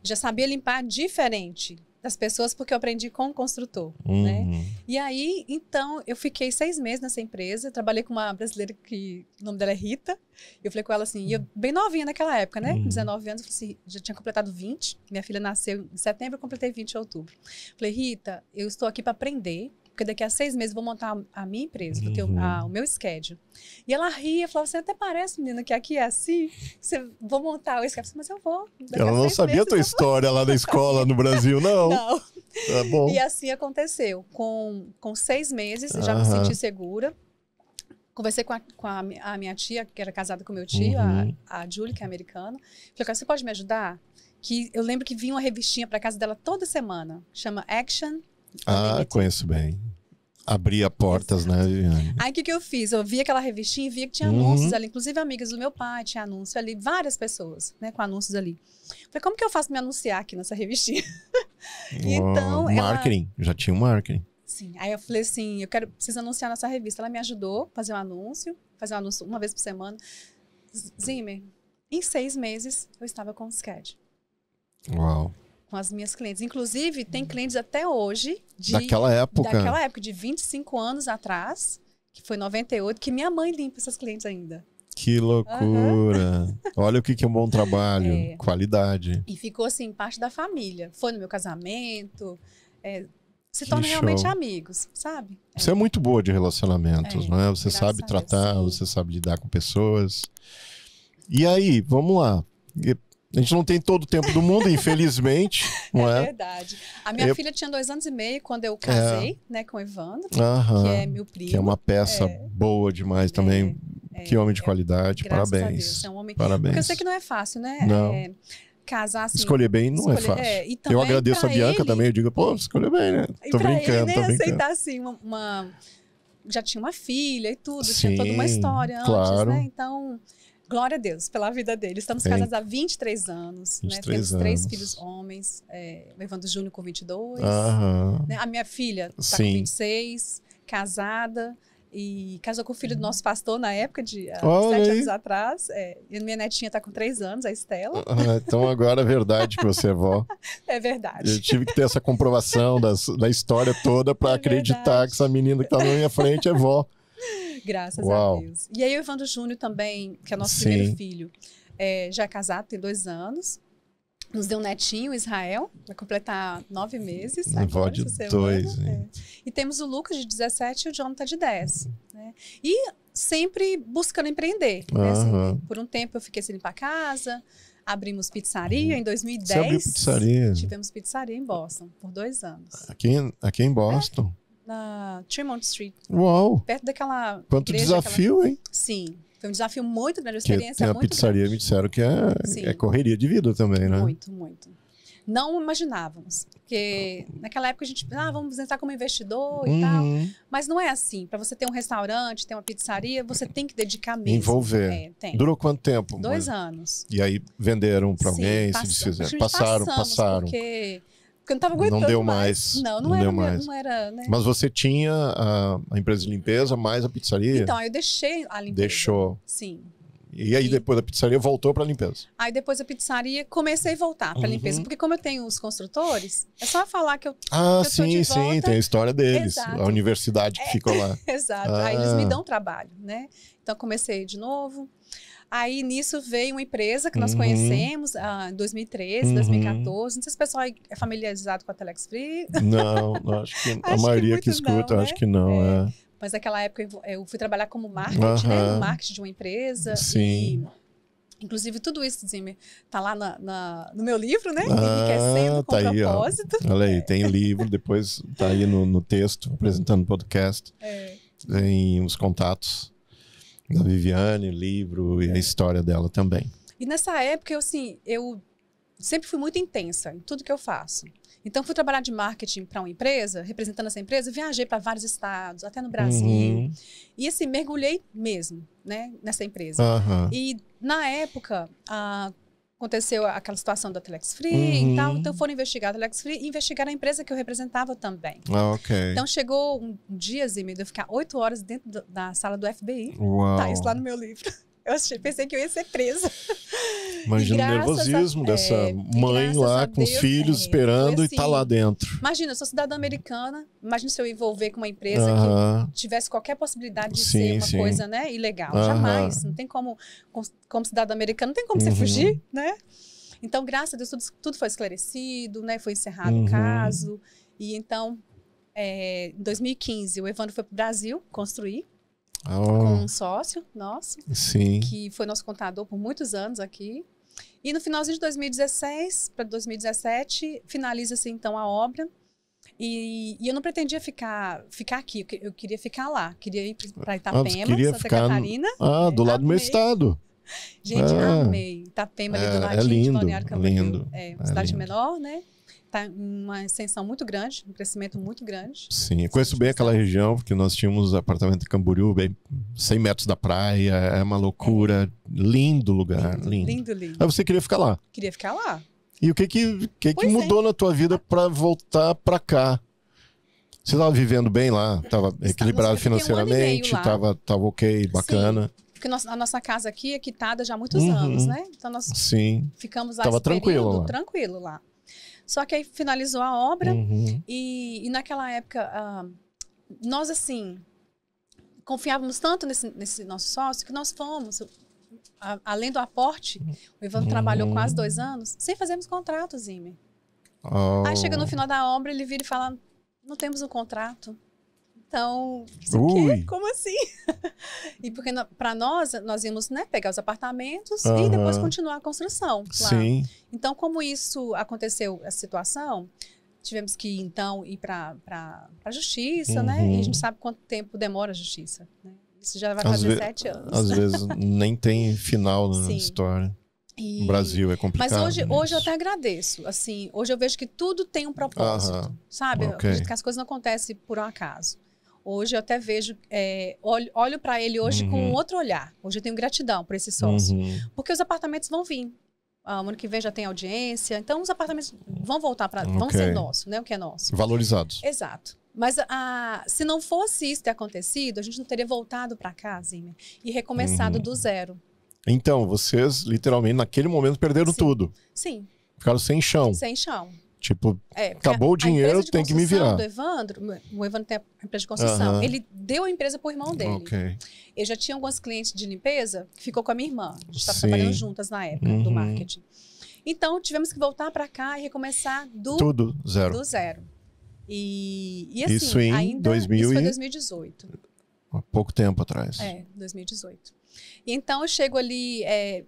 já sabia limpar diferente das pessoas porque eu aprendi com o construtor, né? uhum. né? E aí, então, eu fiquei seis meses nessa empresa, trabalhei com uma brasileira que o nome dela é Rita. Eu falei com ela assim, e eu bem novinha naquela época, né? Uhum. 19 anos, assim, já tinha completado 20. Minha filha nasceu em setembro, eu completei 20 em outubro. Falei, Rita, eu estou aqui para aprender porque daqui a seis meses vou montar a minha empresa, uhum. ter o, uhum. a, o meu schedule. E ela ria, falava, você assim, até parece, menina, que aqui é assim, você, vou montar o schedule. Assim, Mas eu vou. Ela não sabia meses, a tua história lá da escola no Brasil, não. não. Tá bom. E assim aconteceu. Com, com seis meses, uhum. já me senti segura. Conversei com, a, com a, a, minha tia, que era casada com meu tio, uhum. a, a Julie, que é americana. Falei, você pode me ajudar? que eu lembro que vinha uma revistinha para casa dela toda semana, chama Action ah, conheço bem. Abria portas, né, Exato. né, Viviane? Aí o que, que eu fiz? Eu vi aquela revistinha e via que tinha uhum. anúncios ali, inclusive amigas do meu pai, tinha anúncio ali, várias pessoas, né, com anúncios ali. Falei, como que eu faço me anunciar aqui nessa revistinha? Uou, então. Marketing, ela... já tinha um marketing. Sim. Aí eu falei assim, eu quero preciso anunciar nessa revista. Ela me ajudou a fazer um anúncio, fazer um anúncio uma vez por semana. Zimmer, em seis meses eu estava com o SCAD. Uau com as minhas clientes. Inclusive, tem hum. clientes até hoje. De, daquela época. Daquela época, de 25 anos atrás, que foi 98, que minha mãe limpa essas clientes ainda. Que loucura! Uhum. Olha o que, que é um bom trabalho, é. qualidade. E ficou assim, parte da família. Foi no meu casamento, é, se tornam realmente amigos, sabe? Você é. é muito boa de relacionamentos, é, não é? Você sabe tratar, você sabe lidar com pessoas. E aí, vamos lá. A gente não tem todo o tempo do mundo, infelizmente. Não é, é verdade. A minha eu... filha tinha dois anos e meio quando eu casei, é. né, com o Evandro, que é meu primo. Que é uma peça é. boa demais também. É, que é. homem de qualidade, parabéns. Deus, é um homem... Parabéns. Porque eu sei que não é fácil, né? Não. É, casar assim. Escolher bem não escolher... é fácil. eu agradeço a Bianca ele... também, eu digo, pô, escolher bem, né? Tô e brincando, ele, né, tô brincando. aceitar assim uma, uma, Já tinha uma filha e tudo, Sim, tinha toda uma história antes, claro. né? Então. Glória a Deus pela vida dele. Estamos casados há 23 anos. 23 né? Temos anos. três filhos homens. É, o Evandro Júnior com 22. Né? A minha filha está com 26, casada. E casou com o filho do uhum. nosso pastor na época, de oh, sete anos atrás. É, e minha netinha está com três anos, a Estela. Ah, ah, então agora é verdade que você é vó. É verdade. Eu tive que ter essa comprovação das, da história toda para é acreditar verdade. que essa menina que está na minha frente é vó. Graças Uau. a Deus. E aí o Evandro Júnior também, que é nosso Sim. primeiro filho, é, já é casado, tem dois anos. Nos deu um netinho, Israel, vai completar nove meses. Agora, de dois. É. E temos o Lucas de 17 e o Jonathan tá de 10. Né? E sempre buscando empreender. Né? Assim, por um tempo eu fiquei sem limpar a casa, abrimos pizzaria uhum. em 2010. Você abriu pizzaria? Tivemos pizzaria em Boston por dois anos. Aqui, aqui em Boston? na Tremont Street. Uau! Perto daquela. Quanto igreja, desafio, aquela... hein? Sim. Foi um desafio muito grande, uma experiência tem a muito pizzaria grande. me disseram que é, é correria de vida também, né? Muito, muito. Não imaginávamos, porque naquela época a gente, ah, vamos entrar como investidor uhum. e tal, uhum. mas não é assim. Para você ter um restaurante, ter uma pizzaria, você tem que dedicar mesmo. Envolver. É, Durou quanto tempo? Dois mas... anos. E aí venderam para alguém, Sim, se desfizeram, passaram, passaram. Porque porque eu não estava aguentando. Não deu mais. mais. Não, não, não era, deu mais. Não era, né? Mas você tinha a, a, empresa de limpeza mais a pizzaria? Então, aí eu deixei a limpeza. Deixou. Sim. E aí, depois da pizzaria, voltou para a limpeza. Aí, depois da pizzaria, comecei a voltar para a uhum. limpeza. Porque, como eu tenho os construtores, é só falar que eu. Ah, que eu sim, sim, tem a história deles. Exato. A universidade que é, ficou lá. Exato. Ah. Aí, eles me ah. dão trabalho, né? Então, comecei de novo. Aí nisso veio uma empresa que nós uhum. conhecemos ah, em 2013, uhum. 2014. Não sei se o pessoal é familiarizado com a Telex Free. Não, acho que a maioria que, que escuta, não, né? acho que não. É. É. Mas naquela época eu fui trabalhar como marketing, né? No marketing de uma empresa. Sim. E... Inclusive, tudo isso, Zimmer, tá lá na, na, no meu livro, né? Ah, enriquecendo ah, com tá propósito. Aí, Olha aí, tem livro, depois tá aí no, no texto, apresentando o podcast. É. Tem os contatos da Viviane, livro e a história dela também. E nessa época, eu, assim, eu sempre fui muito intensa em tudo que eu faço. Então, fui trabalhar de marketing para uma empresa, representando essa empresa, viajei para vários estados, até no Brasil. Uhum. E, assim, mergulhei mesmo, né, nessa empresa. Uhum. E, na época, a aconteceu aquela situação da Telex Free uhum. e tal. Então foram investigar a Telex Free e investigar a empresa que eu representava também. Ah, ok. Então chegou um dia, Zimmer, de eu ficar oito horas dentro da sala do FBI. Uau. Tá isso lá no meu livro. Eu achei, pensei que eu ia ser presa. Imagina o nervosismo a, dessa é, mãe lá com os filhos é, esperando assim, e tá assim, lá dentro. Imagina, eu sou cidadã americana, imagina se eu envolver com uma empresa uh -huh. que tivesse qualquer possibilidade de sim, ser uma sim. coisa né, ilegal. Uh -huh. Jamais. Não tem como, como cidadã americana, não tem como uh -huh. você uhum. fugir, né? Então, graças a Deus, tudo, tudo foi esclarecido, né? Foi encerrado o uhum. caso. E então, é, em 2015, o Evandro foi para o Brasil construir oh. com ah. um sócio nosso, Sim. que foi nosso contador por muitos anos aqui. E no finalzinho de 2016 para 2017, finaliza-se então a obra. E, e, eu não pretendia ficar, ficar aqui, eu queria ficar lá, queria ir para Itapema, ah, Santa Catarina. No... Ah, do lado amei. do meu estado. Gente, ah. amei. Itapema, ali do é, é ladinho é lindo, de Balneário Campo. Lindo, é, cidade lindo. menor, né? Tá uma extensão muito grande, um crescimento muito grande. Sim, eu conheço bem aquela região, porque nós tínhamos apartamento em Camboriú, bem 100 metros da praia, é uma loucura, lindo lugar, lindo. Lindo, lindo. lindo. Aí você queria ficar lá. Queria ficar lá. E o que que, que, que é. mudou é. na tua vida para voltar para cá? Você estava vivendo bem lá, estava equilibrado financeiramente, estava tava ok, bacana. Sim porque a nossa casa aqui é quitada já há muitos uhum. anos, né? Então nós Sim. ficamos lá Tava tranquilo, período, lá. tranquilo lá. Só que aí finalizou a obra uhum. e, e, naquela época uh, nós assim confiávamos tanto nesse, nesse, nosso sócio que nós fomos a, além do aporte, o Ivan uhum. trabalhou quase dois anos sem fazermos contratos, Zime. Oh. Aí chega no oh. final da obra ele vira e fala não temos um contrato então, como assim? e porque para nós, nós íamos né, pegar os apartamentos e depois continuar a construção. Lá. Sim. Então, como isso aconteceu, a situação, tivemos que então ir para a justiça, né? E a uhum. gente sabe quanto tempo demora a justiça. Né? Isso já vai fazer sete anos. Às vezes nem tem final né, na Sim. história. E... No Brasil é complicado. Mas hoje, né? hoje eu até agradeço. Assim, hoje eu vejo que tudo tem um propósito, uhum. sabe? Okay. que as coisas não acontecem por um acaso. Hoje eu até vejo, é, olho, olho para ele hoje uhum. com outro olhar. Hoje eu tenho gratidão por esse sócio. Uhum. Porque os apartamentos vão vir. Ah, ano que vem já tem audiência. Então os apartamentos vão voltar para. Okay. vão ser nossos, né? O que é nosso. Valorizados. Exato. Mas ah, se não fosse isso ter acontecido, a gente não teria voltado para cá, e recomeçado uhum. do zero. Então, vocês literalmente naquele momento perderam Sim. tudo. Sim. Ficaram sem chão. Sem chão. Tipo, é, acabou o dinheiro, tem que me virar. O Evandro, o Evandro tem a empresa de construção. Uhum. Ele deu a empresa pro irmão dele. Eu já tinha algumas clientes de limpeza, ficou com a minha irmã. A gente estava trabalhando juntas na época uhum. do marketing. Então, tivemos que voltar para cá e recomeçar do... Tudo, zero. Do zero. E, e assim, isso em ainda, 2000 isso foi 2018. Há pouco tempo atrás. É, 2018. E então, eu chego ali é,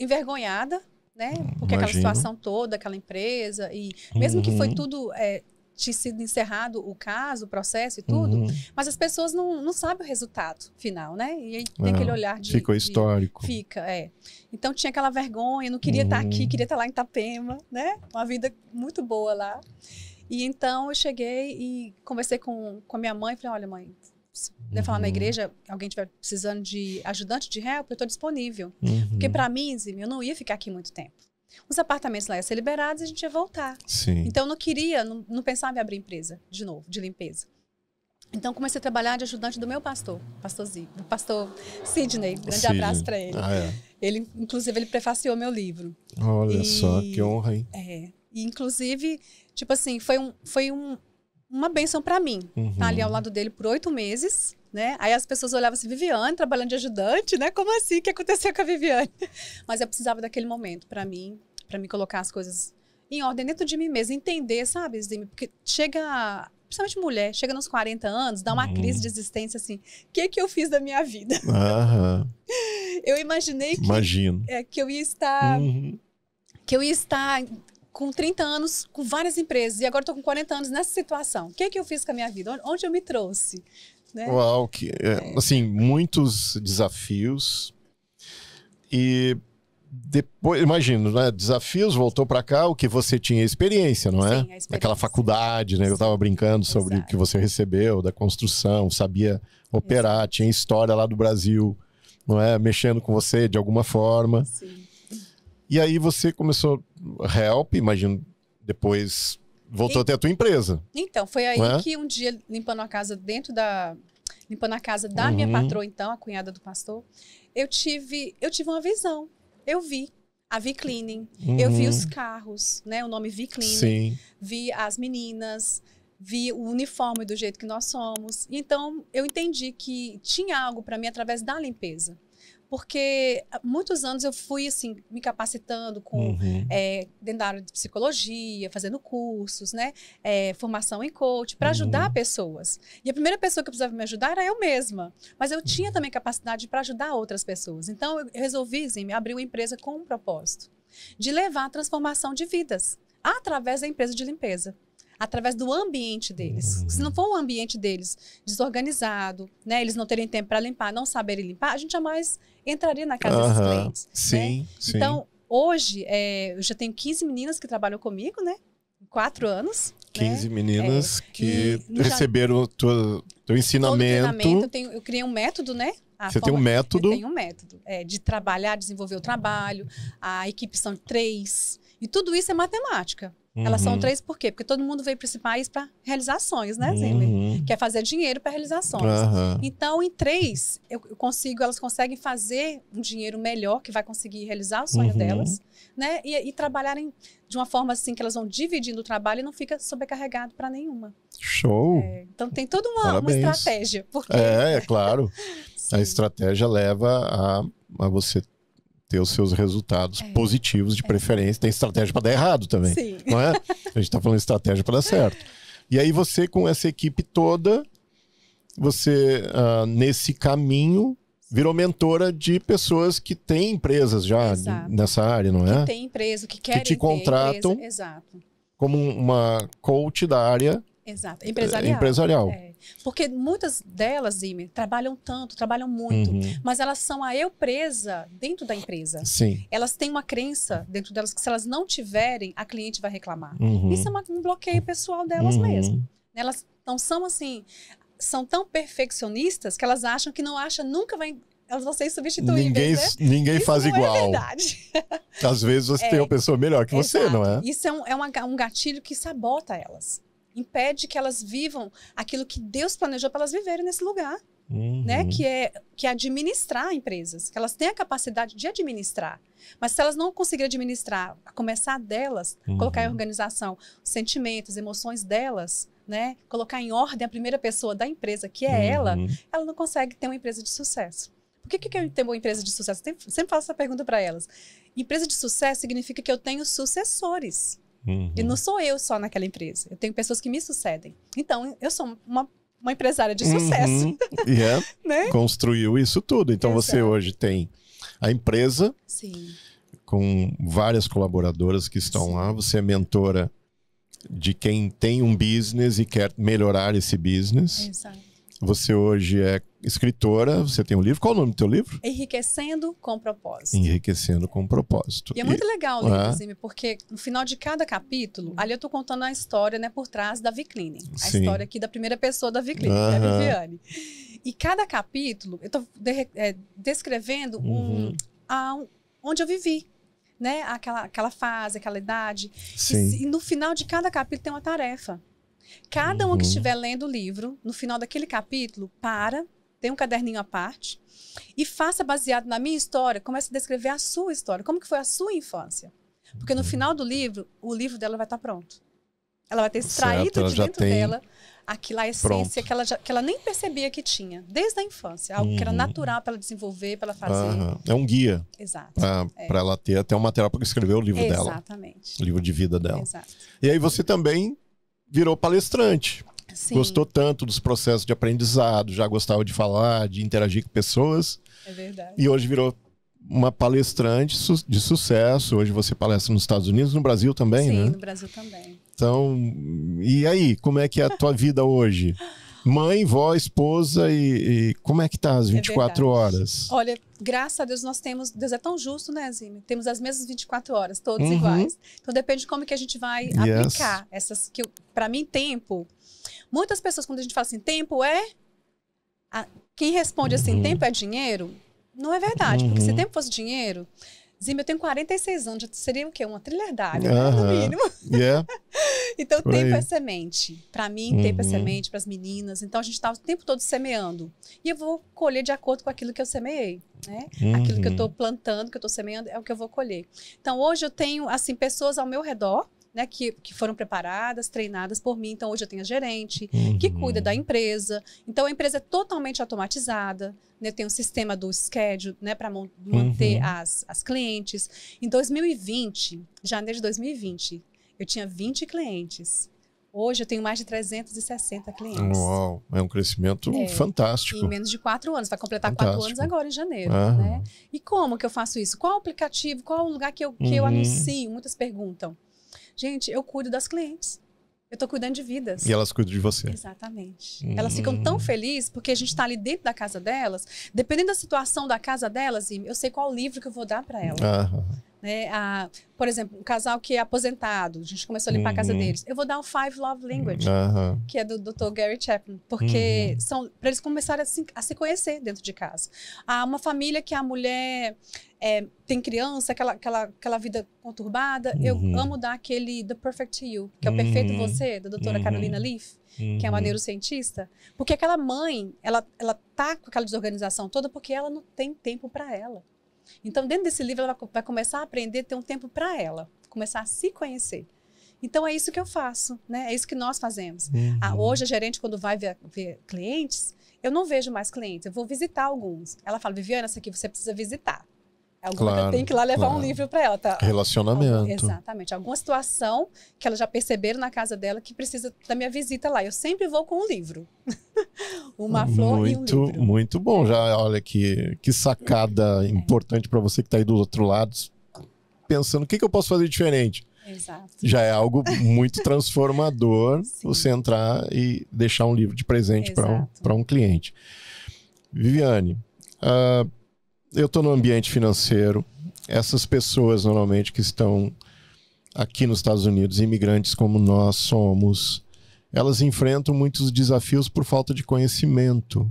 envergonhada, né? Porque Imagino. aquela situação toda, aquela empresa, e mesmo uhum. que foi uhum. tudo. É, tinha sido encerrado o caso, o processo e tudo, uhum. mas as pessoas não, não sabem o resultado final, né? E aí tem é, aquele olhar de. ficou histórico. De, fica, é. Então tinha aquela vergonha, não queria tá uhum. estar aqui, queria estar tá lá em Itapema, né? Uma vida muito boa lá. E então eu cheguei e conversei com, com a minha mãe, falei: olha, mãe, se né, uhum. falar na uhum. igreja, alguém estiver precisando de ajudante de réu, eu estou disponível. Uhum. Porque para mim, Zim, eu não ia ficar aqui muito tempo. Os apartamentos lá iam ser liberados e a gente ia voltar. Sim. Então eu não queria, não, não pensava em abrir empresa de novo, de limpeza. Então comecei a trabalhar de ajudante do meu pastor, pastor do pastor Sidney. Grande abraço para ele. Ah, é. Ele, inclusive, ele prefaciou meu livro. Olha e, só, que honra, hein? É. E, inclusive, tipo assim, foi um, foi um, uma benção para mim. Uhum. Tá ali ao uhum. lado dele por oito meses, né? Aí as pessoas olhavam assim, Viviane trabalhando de ajudante, né? Como assim? O que aconteceu com a Viviane? Mas eu precisava daquele momento para mim, para me colocar as coisas em ordem dentro de mim mesma, entender, sabe, porque chega principalmente mulher, chega nos 40 anos, dá uma uhum. crise de existência assim, o que que eu fiz da minha vida? Uhum. Eu imaginei que, Imagino. É, que eu ia estar uhum. que eu ia estar com 30 anos, com várias empresas, e agora estou com 40 anos nessa situação. O que é que eu fiz com a minha vida? Onde eu me trouxe? Né? Uau, que, é, é, assim, muitos desafios. E depois, imagino, né? Desafios, voltou para cá, o que você tinha experiência, não é? Sim, experiência. Naquela faculdade, né? Eu estava brincando sobre Exato. o que você recebeu da construção, sabia operar, Exato. tinha história lá do Brasil, não é? Mexendo com você de alguma forma. Sim. E aí você começou help, imagino, depois voltou e... até a tua empresa. Então, foi aí é? que um dia, limpando a casa dentro da. Limpando a casa da uhum. minha patroa, então, a cunhada do pastor, eu tive, eu tive uma visão. Eu vi a V-Cleaning, uhum. eu vi os uhum. carros, né? O nome V-Cleaning, vi as meninas, vi o uniforme do jeito que nós somos. Então, eu entendi que tinha algo para mim através da limpeza. Porque ah, muitos anos eu fui, assim, me capacitando com, uhum. é, dentro da área de psicologia, fazendo cursos, né? É, formação em coach, para uhum. ajudar uhum. pessoas. E a primeira pessoa que precisava me ajudar era eu mesma. Mas eu tinha uhum. também capacidade para ajudar outras pessoas. Então, eu resolvi, assim, abrir uma empresa com um propósito de levar a transformação de vidas através da empresa de limpeza através do ambiente deles. Hum. Se não for um ambiente deles desorganizado, né, eles não terem tempo para limpar, não saberem limpar, a gente jamais entraria na casa dos desses clientes. Né? Sim, né? sim. Então, hoje, é, eu já tenho 15 meninas que trabalham comigo, né? Quatro anos. 15 né? meninas é, que receberam o teu, teu ensinamento. eu, tenho, eu criei um método, né? A Você forma, tem um método? Eu tenho um método é, de trabalhar, desenvolver o trabalho. A equipe são três. E tudo isso é matemática. Uhum. Elas são uhum. três por quê? Porque todo mundo veio para esse país para realizar sonhos, né, Zimmer? Uhum. Quer fazer dinheiro para realizar sonhos. Uhum. Então, em três, eu consigo, elas conseguem fazer um dinheiro melhor que vai conseguir realizar o sonho uhum. delas, né? E, e trabalharem de uma forma assim que elas vão dividindo o trabalho e não fica sobrecarregado para nenhuma. Show! É, então tem toda uma, uma estratégia. Porque... É, é claro. a estratégia leva a, a você ter os seus resultados é, positivos, de é. preferência. Tem estratégia para dar errado também. Sim. Não é? A gente está falando estratégia para dar certo. E aí você, com essa equipe toda, você, ah, nesse caminho, virou mentora de pessoas que têm empresas já Exato. nessa área, não é? Que tem empresa, que querem Que te contratam como uma coach da área Exato. empresarial. empresarial. É. Porque muitas delas, Zimmer, trabalham tanto, trabalham muito, uhum. mas elas são a eu presa dentro da empresa. Sim. Elas têm uma crença dentro delas que se elas não tiverem, a cliente vai reclamar. Uhum. Isso é uma, um bloqueio pessoal delas uhum. mesmo. Elas não são assim, são tão perfeccionistas que elas acham que não acham nunca vai elas vão ser Ninguém, né? ninguém Isso faz é igual. É verdade. Às vezes você é, tem uma é, pessoa melhor que você, não é? Isso é, um, é um gatilho que sabota elas impede que elas vivam aquilo que Deus planejou para elas viverem nesse lugar. Né? Uhum. Né? Que, é, que é administrar empresas, que elas têm a capacidade de administrar. Mas se elas não conseguirem administrar, a começar delas, uhum. colocar em organização os sentimentos, emoções delas, né? colocar em ordem a primeira pessoa da empresa, que é uhum. ela, ela não consegue ter uma empresa de sucesso. Por que, que eu tenho uma empresa de sucesso? sempre faço essa pergunta para elas. Empresa de sucesso significa que eu tenho sucessores. Uhum. E não sou eu só naquela empresa. Eu tenho pessoas que me sucedem. Então, eu sou uma, uma empresária de sucesso. Uhum. Yeah. É, né? Construiu isso tudo. Então, Exato. você hoje tem a empresa Sim. com várias colaboradoras que estão Sim. lá. Você é mentora de quem tem um business e quer melhorar esse business. Exato. Você hoje é escritora, você tem um livro. Qual o nome do teu livro? Enriquecendo com Propósito. Enriquecendo com Propósito. E é muito e... legal o livro, porque no final de cada capítulo, ali eu estou contando a história né, por trás da Vicline. A Sim. história aqui da primeira pessoa da Vicline, uhum. É da Viviane. E cada capítulo, eu estou de, é, descrevendo uhum. um, a, um, onde eu vivi. Né? Aquela, aquela fase, aquela idade. Sim. E, e no final de cada capítulo tem uma tarefa. Cada uhum. um que uhum. estiver lendo o livro, no final daquele capítulo, para, tem um caderninho à parte e faça baseado na minha história, comece a descrever a sua história, como que foi a sua infância. Porque no uhum. final do livro, o livro dela vai estar tá pronto. Ela vai ter extraído certo, de dentro tem... dela aquela essência que ela, já, que ela nem percebia que tinha, desde a infância. Algo uhum. que era uhum. natural para ela desenvolver, para ela fazer. Uhum. É um guia. Exato. Para é. ela ter até um material para escrever o livro Exatamente. dela. Exatamente. O livro de vida dela. Exato. E aí você também virou palestrante. Sim. Gostou tanto dos processos de aprendizado, já gostava de falar, de interagir com pessoas. É verdade. E hoje virou uma palestrante de sucesso. Hoje você palestra nos Estados Unidos, no Brasil também, Sim, né? Sim, no Brasil também. Então, e aí, como é que é a tua vida hoje? mãe, vó, esposa e, e como é que tá as 24 é horas? Olha, graças a Deus nós temos, Deus é tão justo, né, Zime? Temos as mesmas 24 horas, todos uhum. iguais. Então depende de como que a gente vai yes. aplicar essas que para mim tempo. Muitas pessoas quando a gente fala assim, tempo é a, quem responde assim, uhum. tempo é dinheiro, não é verdade, uhum. porque se uhum. tempo fosse dinheiro, Zima, eu tenho 46 anos, já seria o quê? Uma trilhardária, uh -huh. né? no mínimo. Yeah. então, Por tempo aí. é semente. Para mim, uhum. tempo é uhum. semente, para as meninas. Então, a gente estava tá o tempo todo semeando. E eu vou colher de acordo com aquilo que eu semeei. Né? Uhum. Aquilo que eu estou uhum. plantando, que eu estou semeando, é o que eu vou colher. Então, hoje eu tenho assim pessoas ao meu redor né, que, que foram preparadas, treinadas por mim. Então, hoje eu tenho a gerente, uhum. que cuida da empresa. Então, a empresa é totalmente automatizada. Né, tem um sistema do schedule né, para manter uhum. as, as clientes. Em 2020, janeiro de 2020, eu tinha 20 clientes. Hoje eu tenho mais de 360 clientes. Uau, é um crescimento é, fantástico. Em menos de quatro anos, vai completar fantástico. quatro anos agora em janeiro. Ah. Né? E como que eu faço isso? Qual o aplicativo? Qual o lugar que eu, que uhum. eu anuncio? Muitas perguntam. Gente, eu cuido das clientes. Eu estou cuidando de vidas. E elas cuidam de você. Exatamente. Hum. Elas ficam tão hum. felizes porque a gente está ali dentro da casa delas, dependendo da situação da casa delas, eu sei qual livro que eu vou dar para elas. Aham. Né? A, por exemplo, um casal que é aposentado, a gente começou a limpar uhum. a casa uhum. deles. Eu vou dar o Five Love Language, uhum. que é do Dr. Gary Chapman, porque uhum. são para eles começarem a se, a se, conhecer dentro de casa. Há uma família que a mulher é, tem criança, aquela, aquela, aquela vida conturbada. Eu uhum. amo dar aquele The Perfect You, que é o Perfeito uhum. Você, da doutora Carolina Leaf, que é uma neurocientista. Porque aquela mãe, ela, ela tá com aquela desorganização toda porque ela não tem tempo para ela. Então, dentro desse livro, ela vai começar a aprender a ter um tempo para ela, começar a se conhecer. Então, é isso que eu faço, né? É isso que nós fazemos. Uhum. Ah, hoje, a gerente, quando vai ver, ver, clientes, eu não vejo mais clientes, eu vou visitar alguns. Ela fala, Viviana, essa aqui você precisa visitar. Alguma claro, tem que ir lá levar claro. um livro para ela, tá? Relacionamento. exatamente. Alguma situação que ela já perceberam na casa dela que precisa da minha visita lá. Eu sempre vou com um livro. Uma flor muito, e um livro. Muito bom. Já, olha que, que sacada importante para você que está aí do outro lado, pensando o que, que eu posso fazer diferente. Exato. Já é algo muito transformador você entrar e deixar um livro de presente para um, um cliente. Viviane, uh, eu estou no ambiente financeiro, essas pessoas normalmente que estão aqui nos Estados Unidos, imigrantes como nós somos, elas enfrentam muitos desafios por falta de conhecimento.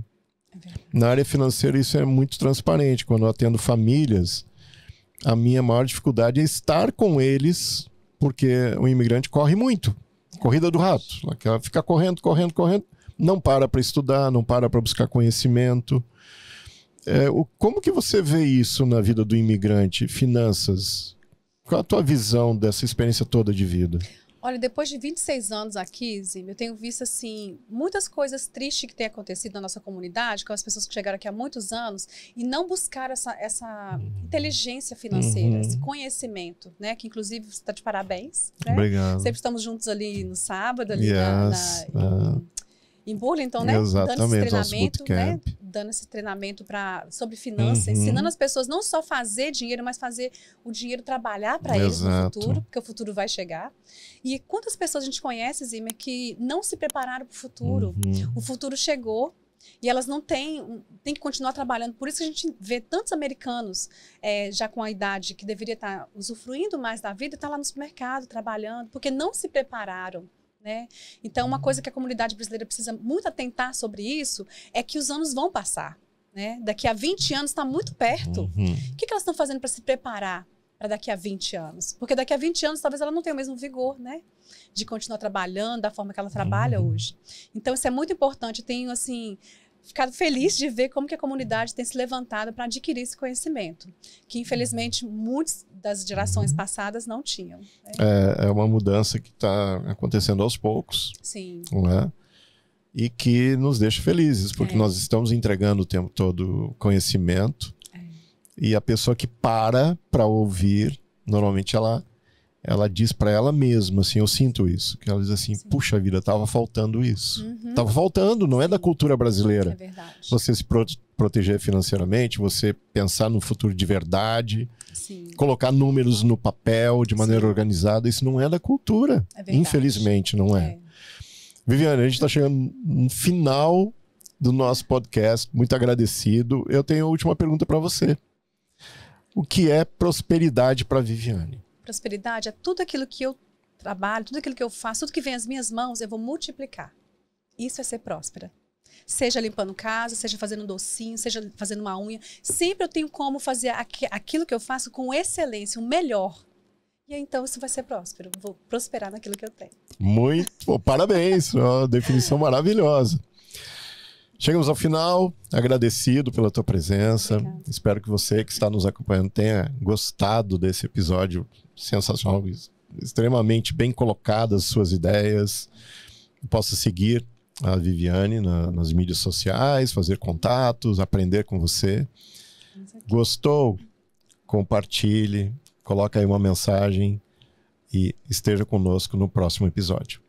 É Na área financeira, isso é muito transparente. Quando eu atendo famílias, a minha maior dificuldade é estar com eles, porque o imigrante corre muito. Corrida do rato. Ela fica correndo, correndo, correndo. Não para para estudar, não para para buscar conhecimento. É, o, como que você vê isso na vida do imigrante? Finanças? Qual a tua visão dessa experiência toda de vida? Olha, depois de 26 anos aqui, Zim, eu tenho visto, assim, muitas coisas tristes que têm acontecido na nossa comunidade, com as pessoas que chegaram aqui há muitos anos e não buscaram essa, essa inteligência financeira, uhum. esse conhecimento, né? Que, inclusive, está de parabéns. Né? Obrigado. Sempre estamos juntos ali no sábado, ali yes. na, na, em Burlington, então, né? Exatamente, né? dando esse treinamento, né? Dando esse treinamento para sobre finanças, uhum. ensinando as pessoas não só fazer dinheiro, mas fazer o dinheiro trabalhar para eles no futuro, porque o futuro vai chegar. E quantas pessoas a gente conhece, Zima, que não se prepararam para o futuro? Uhum. O futuro chegou, e elas não têm, têm que continuar trabalhando. Por isso que a gente vê tantos americanos é, já com a idade que deveria estar tá usufruindo mais da vida, estar tá lá no supermercado trabalhando, porque não se prepararam. Né? Então, uma coisa que a comunidade brasileira precisa muito atentar sobre isso é que os anos vão passar. Né? Daqui a 20 anos está muito perto. Uhum. O que, que elas estão fazendo para se preparar para daqui a 20 anos? Porque daqui a 20 anos talvez ela não tenha o mesmo vigor, né? De continuar trabalhando da forma que ela trabalha uhum. hoje. Então, isso é muito importante. tenho, assim, ficado feliz de ver como que a comunidade tem se levantado para adquirir esse conhecimento, que infelizmente muitas das gerações uhum. passadas não tinham. Né? É, é, uma mudança que está acontecendo aos poucos. Sim. Né? E que nos deixa felizes, porque é. nós estamos entregando o tempo todo conhecimento. É. E a pessoa que para para ouvir, normalmente ela ela diz para ela mesma, assim, eu sinto isso. Que ela diz assim, Sim. puxa vida, tava faltando isso. Uhum. Tava faltando, não é da cultura brasileira. É verdade. Você se pro proteger financeiramente, você pensar no futuro de verdade, Sim. colocar números no papel de maneira Sim. organizada, isso não é da cultura. É Infelizmente, não é. é. Viviane, a gente está chegando no final do nosso podcast, muito agradecido. Eu tenho a última pergunta para você. O que é prosperidade para Viviane? prosperidade é tudo aquilo que eu trabalho, tudo aquilo que eu faço, tudo que vem às minhas mãos, eu vou multiplicar. Isso é ser próspera. Seja limpando casa, seja fazendo docinho, seja fazendo uma unha. Sempre eu tenho como fazer aqu aquilo que eu faço com excelência, o melhor. E aí, então isso vai ser próspero. Vou prosperar naquilo que eu tenho. Muito. parabéns. Uma definição maravilhosa. Chegamos ao final, agradecido pela tua presença. Obrigada. Espero que você que está nos acompanhando tenha gostado desse episódio sensacional, extremamente bem colocadas suas ideias. Posso seguir a Viviane na, nas mídias sociais, fazer contatos, aprender com você. Gostou? Compartilhe, coloca aí uma mensagem e esteja conosco no próximo episódio.